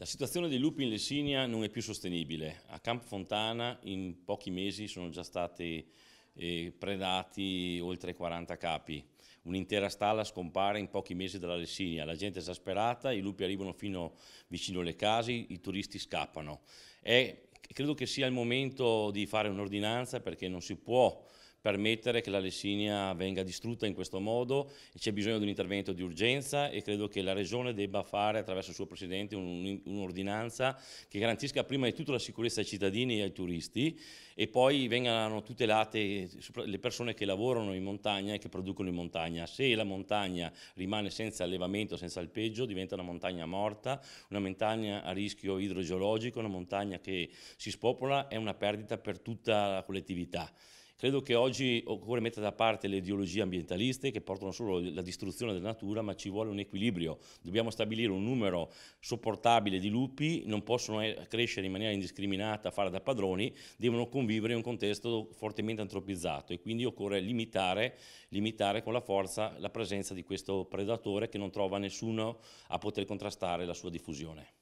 La situazione dei lupi in Lessinia non è più sostenibile. A Camp Fontana in pochi mesi sono già stati eh, predati oltre 40 capi. Un'intera stalla scompare in pochi mesi dalla Lessinia. La gente è esasperata, i lupi arrivano fino vicino alle case, i turisti scappano. È, credo che sia il momento di fare un'ordinanza perché non si può permettere che la Lessinia venga distrutta in questo modo, c'è bisogno di un intervento di urgenza e credo che la Regione debba fare attraverso il suo Presidente un'ordinanza che garantisca prima di tutto la sicurezza ai cittadini e ai turisti e poi vengano tutelate le persone che lavorano in montagna e che producono in montagna. Se la montagna rimane senza allevamento, senza alpeggio, diventa una montagna morta, una montagna a rischio idrogeologico, una montagna che si spopola, è una perdita per tutta la collettività. Credo che oggi occorre mettere da parte le ideologie ambientaliste che portano solo alla distruzione della natura, ma ci vuole un equilibrio. Dobbiamo stabilire un numero sopportabile di lupi, non possono eh, crescere in maniera indiscriminata, fare da padroni, devono convivere in un contesto fortemente antropizzato e quindi occorre limitare, limitare con la forza la presenza di questo predatore che non trova nessuno a poter contrastare la sua diffusione.